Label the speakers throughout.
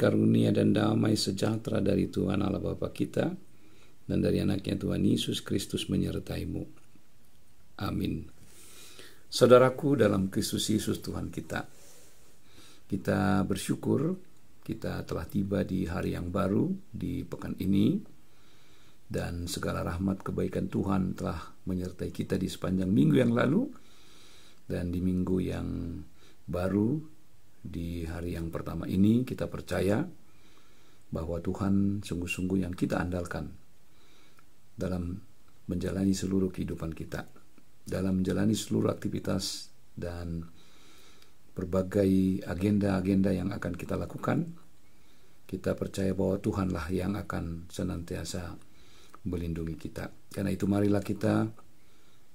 Speaker 1: karunia dan damai sejahtera dari Tuhan Allah Bapa kita dan dari anaknya Tuhan Yesus Kristus menyertaimu. Amin. Saudaraku dalam Kristus Yesus Tuhan kita, kita bersyukur kita telah tiba di hari yang baru di pekan ini dan segala rahmat kebaikan Tuhan telah menyertai kita di sepanjang minggu yang lalu dan di minggu yang baru di hari yang pertama ini kita percaya bahwa Tuhan sungguh-sungguh yang kita andalkan dalam menjalani seluruh kehidupan kita, dalam menjalani seluruh aktivitas dan berbagai agenda-agenda yang akan kita lakukan. Kita percaya bahwa Tuhanlah yang akan senantiasa melindungi kita. Karena itu marilah kita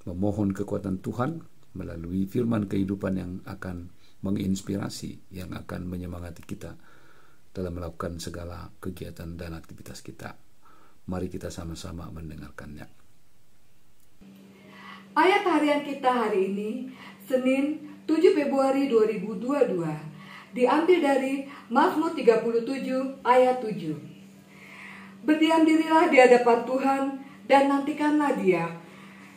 Speaker 1: memohon kekuatan Tuhan melalui firman kehidupan yang akan menginspirasi yang akan menyemangati kita dalam melakukan segala kegiatan dan aktivitas kita. Mari kita sama-sama mendengarkannya. Ayat harian kita hari ini, Senin 7 Februari 2022, diambil dari Mazmur 37 ayat 7. Berdiam dirilah di hadapan Tuhan dan nantikanlah dia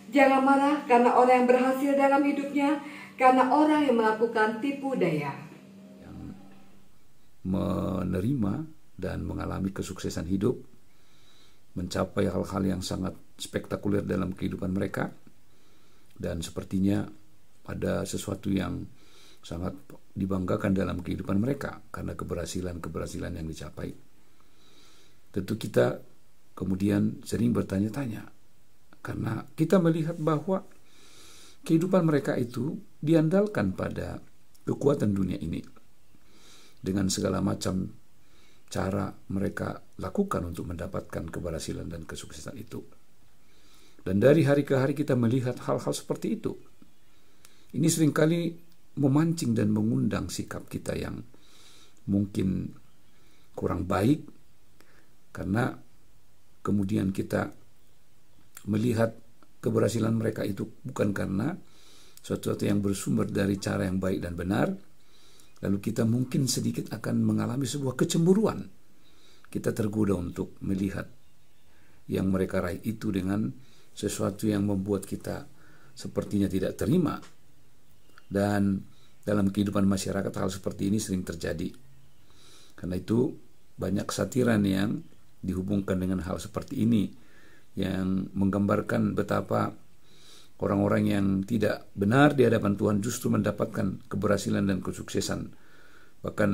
Speaker 1: Jangan marah karena orang yang berhasil dalam hidupnya, karena orang yang melakukan tipu daya. Yang menerima dan mengalami kesuksesan hidup, mencapai hal-hal yang sangat spektakuler dalam kehidupan mereka, dan sepertinya ada sesuatu yang sangat dibanggakan dalam kehidupan mereka karena keberhasilan-keberhasilan yang dicapai. Tentu kita kemudian sering bertanya-tanya, karena kita melihat bahwa kehidupan mereka itu diandalkan pada kekuatan dunia ini. Dengan segala macam cara mereka lakukan untuk mendapatkan keberhasilan dan kesuksesan itu. Dan dari hari ke hari kita melihat hal-hal seperti itu. Ini seringkali memancing dan mengundang sikap kita yang mungkin kurang baik karena kemudian kita melihat keberhasilan mereka itu bukan karena sesuatu yang bersumber dari cara yang baik dan benar, lalu kita mungkin sedikit akan mengalami sebuah kecemburuan. Kita tergoda untuk melihat yang mereka raih itu dengan sesuatu yang membuat kita sepertinya tidak terima. Dan dalam kehidupan masyarakat hal seperti ini sering terjadi. Karena itu banyak satiran yang dihubungkan dengan hal seperti ini yang menggambarkan betapa orang-orang yang tidak benar di hadapan Tuhan justru mendapatkan keberhasilan dan kesuksesan. Bahkan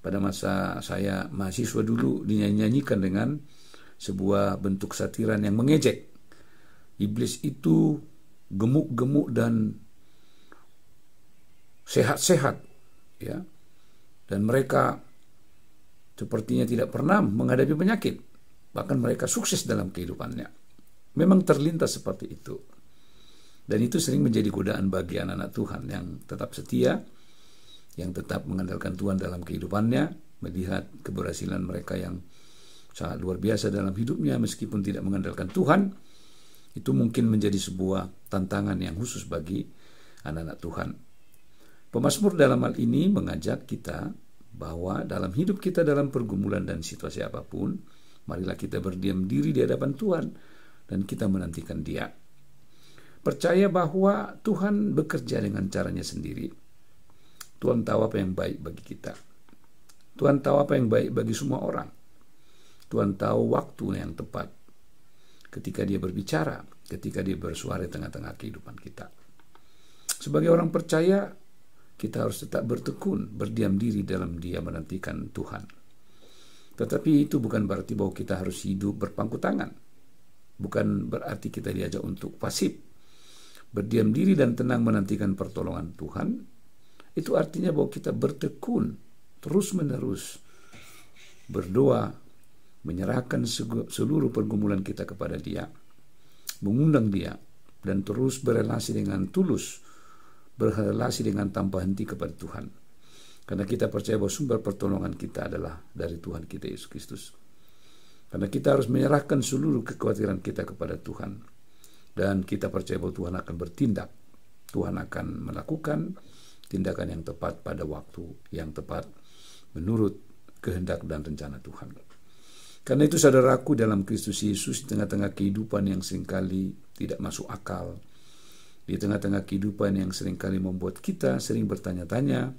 Speaker 1: pada masa saya mahasiswa dulu dinyanyikan dengan sebuah bentuk satiran yang mengejek. Iblis itu gemuk-gemuk dan sehat-sehat ya. Dan mereka sepertinya tidak pernah menghadapi penyakit bahkan mereka sukses dalam kehidupannya. Memang terlintas seperti itu. Dan itu sering menjadi godaan bagi anak-anak Tuhan yang tetap setia, yang tetap mengandalkan Tuhan dalam kehidupannya, melihat keberhasilan mereka yang sangat luar biasa dalam hidupnya meskipun tidak mengandalkan Tuhan, itu mungkin menjadi sebuah tantangan yang khusus bagi anak-anak Tuhan. Pemasmur dalam hal ini mengajak kita bahwa dalam hidup kita dalam pergumulan dan situasi apapun, Marilah kita berdiam diri di hadapan Tuhan dan kita menantikan Dia. Percaya bahwa Tuhan bekerja dengan caranya sendiri. Tuhan tahu apa yang baik bagi kita. Tuhan tahu apa yang baik bagi semua orang. Tuhan tahu waktu yang tepat ketika dia berbicara, ketika dia bersuara di tengah-tengah kehidupan kita. Sebagai orang percaya, kita harus tetap bertekun, berdiam diri dalam dia menantikan Tuhan. Tetapi itu bukan berarti bahwa kita harus hidup berpangku tangan. Bukan berarti kita diajak untuk pasif. Berdiam diri dan tenang menantikan pertolongan Tuhan, itu artinya bahwa kita bertekun, terus-menerus, berdoa, menyerahkan seluruh pergumulan kita kepada dia, mengundang dia, dan terus berelasi dengan tulus, berrelasi dengan tanpa henti kepada Tuhan. Karena kita percaya bahwa sumber pertolongan kita adalah dari Tuhan kita Yesus Kristus. Karena kita harus menyerahkan seluruh kekhawatiran kita kepada Tuhan. Dan kita percaya bahwa Tuhan akan bertindak. Tuhan akan melakukan tindakan yang tepat pada waktu yang tepat menurut kehendak dan rencana Tuhan. Karena itu saudaraku dalam Kristus Yesus di tengah-tengah kehidupan yang seringkali tidak masuk akal, di tengah-tengah kehidupan yang seringkali membuat kita sering bertanya-tanya,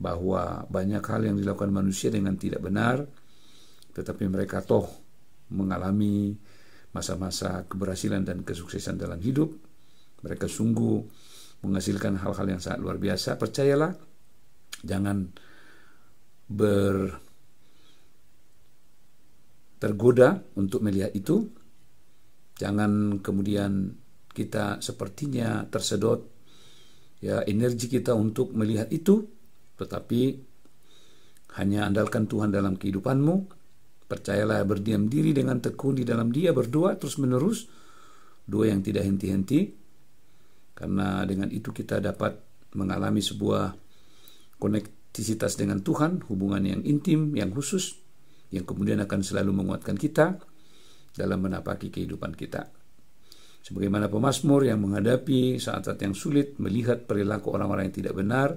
Speaker 1: bahwa banyak hal yang dilakukan manusia dengan tidak benar, tetapi mereka toh mengalami masa-masa keberhasilan dan kesuksesan dalam hidup. Mereka sungguh menghasilkan hal-hal yang sangat luar biasa. Percayalah, jangan ber tergoda untuk melihat itu. Jangan kemudian kita sepertinya tersedot ya energi kita untuk melihat itu tetapi hanya andalkan Tuhan dalam kehidupanmu. Percayalah berdiam diri dengan tekun di dalam dia berdoa terus-menerus. Doa yang tidak henti-henti. Karena dengan itu kita dapat mengalami sebuah konektivitas dengan Tuhan, hubungan yang intim, yang khusus, yang kemudian akan selalu menguatkan kita dalam menapaki kehidupan kita. Sebagaimana pemazmur yang menghadapi saat-saat yang sulit, melihat perilaku orang-orang yang tidak benar,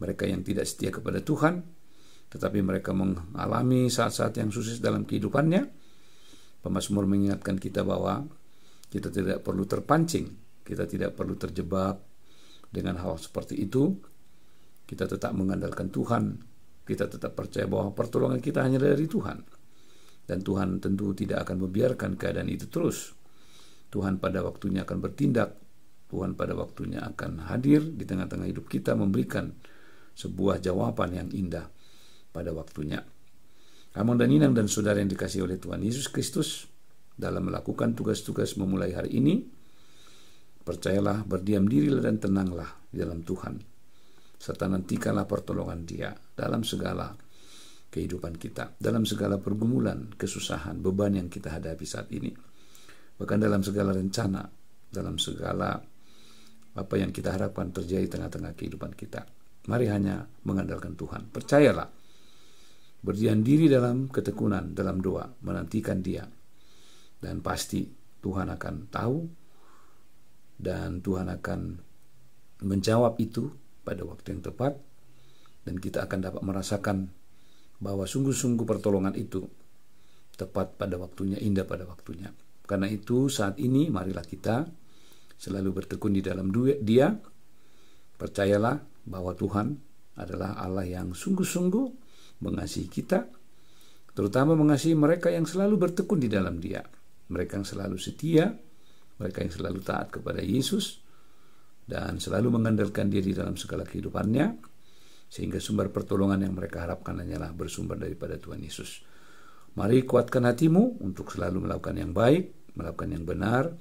Speaker 1: mereka yang tidak setia kepada Tuhan, tetapi mereka mengalami saat-saat yang susah dalam kehidupannya. Pemasmur mengingatkan kita bahwa kita tidak perlu terpancing, kita tidak perlu terjebak dengan hal seperti itu. Kita tetap mengandalkan Tuhan, kita tetap percaya bahwa pertolongan kita hanya dari Tuhan. Dan Tuhan tentu tidak akan membiarkan keadaan itu terus. Tuhan pada waktunya akan bertindak Tuhan pada waktunya akan hadir di tengah-tengah hidup kita memberikan sebuah jawaban yang indah pada waktunya. Kamu dan Inang dan saudara yang dikasih oleh Tuhan Yesus Kristus dalam melakukan tugas-tugas memulai hari ini, percayalah, berdiam dirilah dan tenanglah di dalam Tuhan, serta nantikanlah pertolongan dia dalam segala kehidupan kita, dalam segala pergumulan, kesusahan, beban yang kita hadapi saat ini, bahkan dalam segala rencana, dalam segala apa yang kita harapkan terjadi tengah-tengah kehidupan kita. Mari hanya mengandalkan Tuhan. Percayalah. Berdiam diri dalam ketekunan, dalam doa, menantikan Dia. Dan pasti Tuhan akan tahu dan Tuhan akan menjawab itu pada waktu yang tepat dan kita akan dapat merasakan bahwa sungguh-sungguh pertolongan itu tepat pada waktunya, indah pada waktunya. Karena itu saat ini marilah kita selalu bertekun di dalam dia, percayalah bahwa Tuhan adalah Allah yang sungguh-sungguh mengasihi kita, terutama mengasihi mereka yang selalu bertekun di dalam Dia, mereka yang selalu setia, mereka yang selalu taat kepada Yesus, dan selalu mengandalkan Dia di dalam segala kehidupannya, sehingga sumber pertolongan yang mereka harapkan hanyalah bersumber daripada Tuhan Yesus. Mari kuatkan hatimu untuk selalu melakukan yang baik, melakukan yang benar,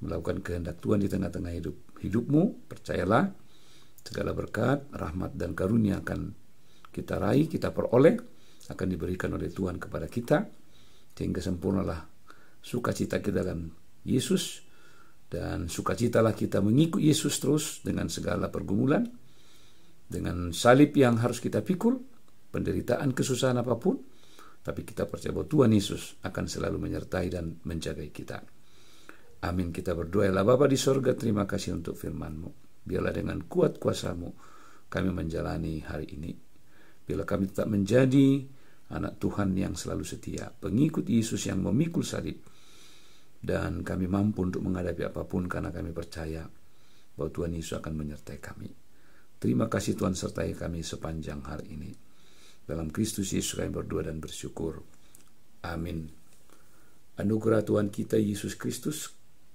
Speaker 1: melakukan kehendak Tuhan di tengah-tengah hidup hidupmu. Percayalah, segala berkat, rahmat dan karunia akan kita raih, kita peroleh, akan diberikan oleh Tuhan kepada kita sehingga sempurnalah sukacita kita dalam Yesus dan sukacitalah kita mengikut Yesus terus dengan segala pergumulan dengan salib yang harus kita pikul penderitaan kesusahan apapun tapi kita percaya bahwa Tuhan Yesus akan selalu menyertai dan menjaga kita. Amin. Kita berdoa, ya Bapa di sorga, terima kasih untuk firman-Mu. Biarlah dengan kuat kuasamu kami menjalani hari ini. Bila kami tetap menjadi anak Tuhan yang selalu setia, pengikut Yesus yang memikul salib, dan kami mampu untuk menghadapi apapun karena kami percaya bahwa Tuhan Yesus akan menyertai kami. Terima kasih Tuhan sertai kami sepanjang hari ini. Dalam Kristus Yesus kami berdoa dan bersyukur. Amin. Anugerah Tuhan kita Yesus Kristus,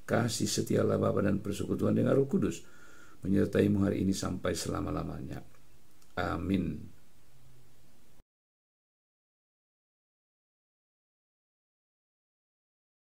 Speaker 1: kasih setia Allah Bapa dan persekutuan dengan Roh Kudus, menyertaimu hari ini sampai selama-lamanya. Amin.